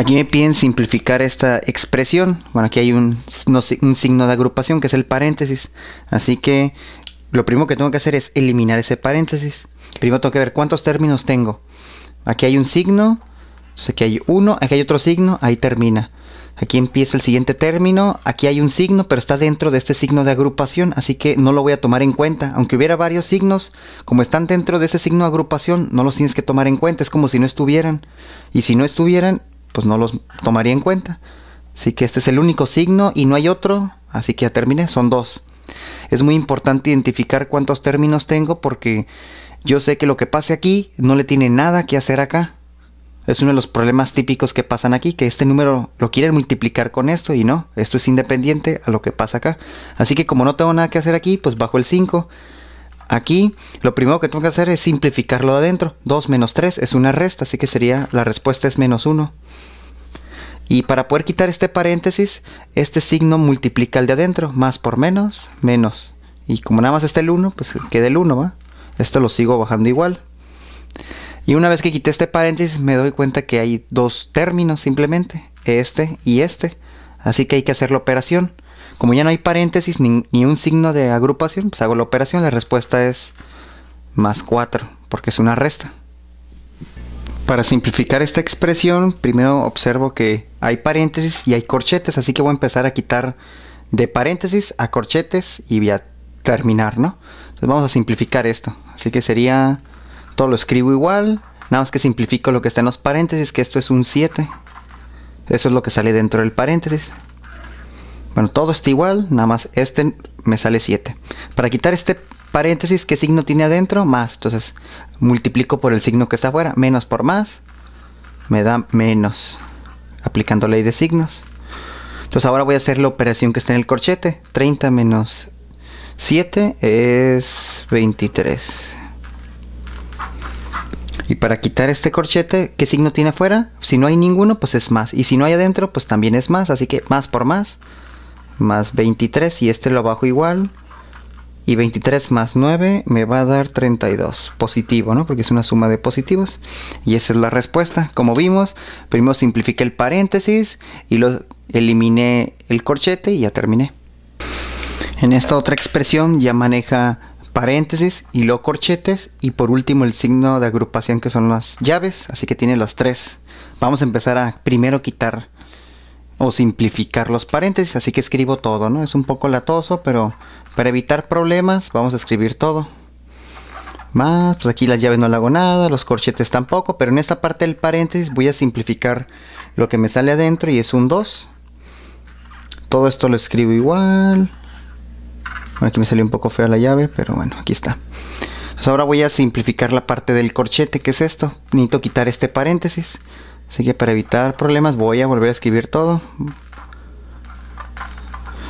Aquí me piden simplificar esta expresión. Bueno, aquí hay un, signo de agrupación que es el paréntesis. Así que lo primero que tengo que hacer es eliminar ese paréntesis. Primero tengo que ver cuántos términos tengo. Aquí hay un signo, entonces aquí hay uno, aquí hay otro signo, ahí termina. Aquí empieza el siguiente término, aquí hay un signo, pero está dentro de este signo de agrupación, así que no lo voy a tomar en cuenta. Aunque hubiera varios signos, como están dentro de ese signo de agrupación, no los tienes que tomar en cuenta, es como si no estuvieran. Y si no estuvieran, pues no los tomaría en cuenta. Así que este es el único signo y no hay otro, así que ya terminé, son dos. Es muy importante identificar cuántos términos tengo porque yo sé que lo que pase aquí no le tiene nada que hacer acá. Es uno de los problemas típicos que pasan aquí, que este número lo quieren multiplicar con esto y no, esto es independiente a lo que pasa acá. Así que como no tengo nada que hacer aquí, pues bajo el 5 Aquí lo primero que tengo que hacer es simplificarlo adentro. 2 menos 3 es una resta, así que sería la respuesta es menos 1. Y para poder quitar este paréntesis, este signo multiplica el de adentro, más por menos, menos. Y como nada más está el 1, pues queda el 1, ¿va? Esto lo sigo bajando igual. Y una vez que quité este paréntesis, me doy cuenta que hay dos términos simplemente, este y este. Así que hay que hacer la operación. Como ya no hay paréntesis ni, un signo de agrupación, pues hago la operación. La respuesta es más 4, porque es una resta. Para simplificar esta expresión, primero observo que hay paréntesis y hay corchetes, así que voy a empezar a quitar de paréntesis a corchetes y voy a terminar, ¿no? Entonces vamos a simplificar esto. Así que sería, todo lo escribo igual, nada más que simplifico lo que está en los paréntesis, que esto es un 7. Eso es lo que sale dentro del paréntesis. Bueno, todo está igual, nada más este me sale 7. Para quitar este paréntesis, ¿qué signo tiene adentro? Más. Entonces, multiplico por el signo que está afuera. Menos por más, me da menos. Aplicando ley de signos. Entonces ahora voy a hacer la operación que está en el corchete. 30 menos 7 es 23. Y para quitar este corchete, ¿qué signo tiene afuera? Si no hay ninguno, pues es más. Y si no hay adentro, pues también es más. Así que más por más más 23 y este lo bajo igual. Y 23 más 9 me va a dar 32, positivo, ¿no? Porque es una suma de positivos. Y esa es la respuesta. Como vimos, primero simplifiqué el paréntesis y lo eliminé el corchete y ya terminé. En esta otra expresión ya maneja paréntesis y luego corchetes y por último el signo de agrupación que son las llaves, así que tiene los tres. Vamos a empezar a primero quitar o simplificar los paréntesis, así que escribo todo, ¿no? Es un poco latoso, pero para evitar problemas vamos a escribir todo. Más, pues aquí las llaves no le hago nada, los corchetes tampoco, pero en esta parte del paréntesis voy a simplificar lo que me sale adentro y es un 2. Todo esto lo escribo igual. aquí me salió un poco fea la llave, pero bueno, aquí está. Pues ahora voy a simplificar la parte del corchete, que es esto. Necesito quitar este paréntesis. Así que para evitar problemas voy a volver a escribir todo.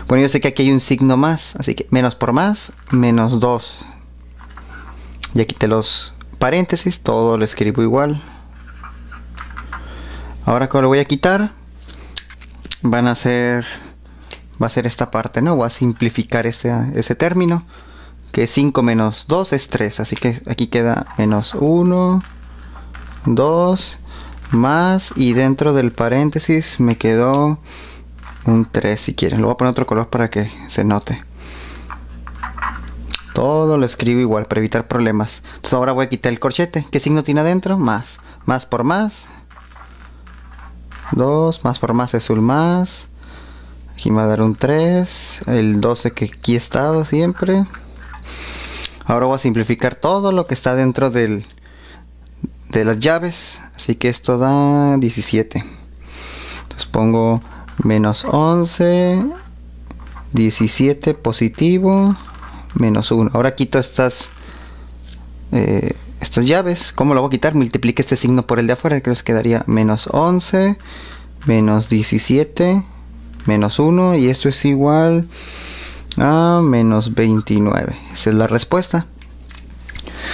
Bueno, yo sé que aquí hay un signo más, así que menos por más, menos 2. Ya quité los paréntesis, todo lo escribo igual. Ahora cuando lo voy a quitar, van a ser, va a ser esta parte, ¿no? Voy a simplificar ese, ese término, que 5 menos 2 es 3, así que aquí queda menos 1, 2 más y dentro del paréntesis me quedó un 3 si quieren. Lo voy a poner otro color para que se note. Todo lo escribo igual para evitar problemas. Entonces ahora voy a quitar el corchete. ¿Qué signo tiene adentro? Más. Más por más. 2. Más por más es un más. Aquí me va a dar un 3. El 12 que aquí he estado siempre. Ahora voy a simplificar todo lo que está dentro del, de las llaves. Así que esto da 17. Entonces pongo menos 11, 17 positivo, menos 1. Ahora quito estas, eh, estas llaves. ¿Cómo lo voy a quitar? Multiplique este signo por el de afuera, que nos quedaría menos 11, menos 17, menos 1. Y esto es igual a menos 29. Esa es la respuesta.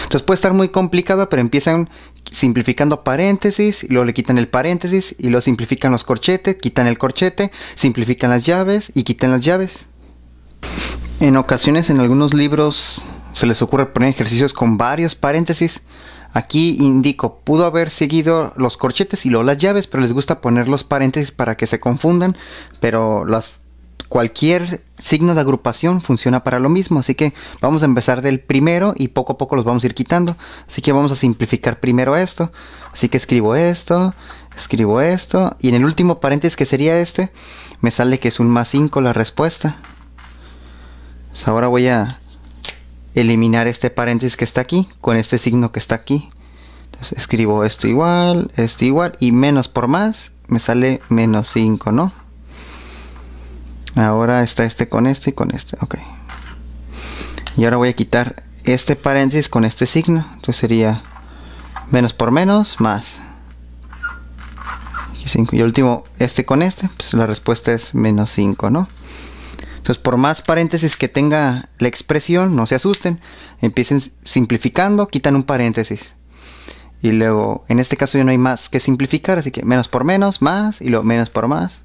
Entonces puede estar muy complicado, pero empiezan simplificando paréntesis, luego le quitan el paréntesis, y luego simplifican los corchetes, quitan el corchete, simplifican las llaves y quitan las llaves. En ocasiones en algunos libros se les ocurre poner ejercicios con varios paréntesis. Aquí indico, pudo haber seguido los corchetes y luego las llaves, pero les gusta poner los paréntesis para que se confundan, pero las cualquier signo de agrupación funciona para lo mismo. Así que vamos a empezar del primero y poco a poco los vamos a ir quitando. Así que vamos a simplificar primero esto. Así que escribo esto, escribo esto. Y en el último paréntesis que sería este, me sale que es un más 5 la respuesta. Pues ahora voy a eliminar este paréntesis que está aquí con este signo que está aquí. Entonces escribo esto igual, esto igual y menos por más me sale menos 5, ¿no? Ahora está este con este y con este. Ok. Y ahora voy a quitar este paréntesis con este signo. Entonces sería menos por menos más. Y, cinco. y último, este con este, pues la respuesta es menos 5, ¿no? Entonces, por más paréntesis que tenga la expresión, no se asusten, empiecen simplificando, quitan un paréntesis. Y luego, en este caso ya no hay más que simplificar, así que menos por menos, más, y luego menos por más,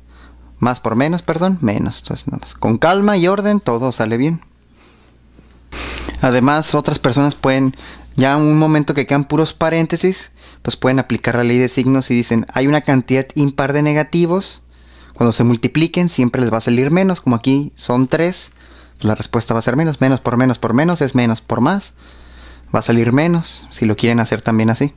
más por menos, perdón, menos. Entonces, nada más. Pues, con calma y orden todo sale bien. Además, otras personas pueden, ya en un momento que quedan puros paréntesis, pues pueden aplicar la ley de signos y dicen, hay una cantidad impar de negativos, cuando se multipliquen siempre les va a salir menos, como aquí son tres pues la respuesta va a ser menos, menos por menos por menos es menos por más, va a salir menos, si lo quieren hacer también así.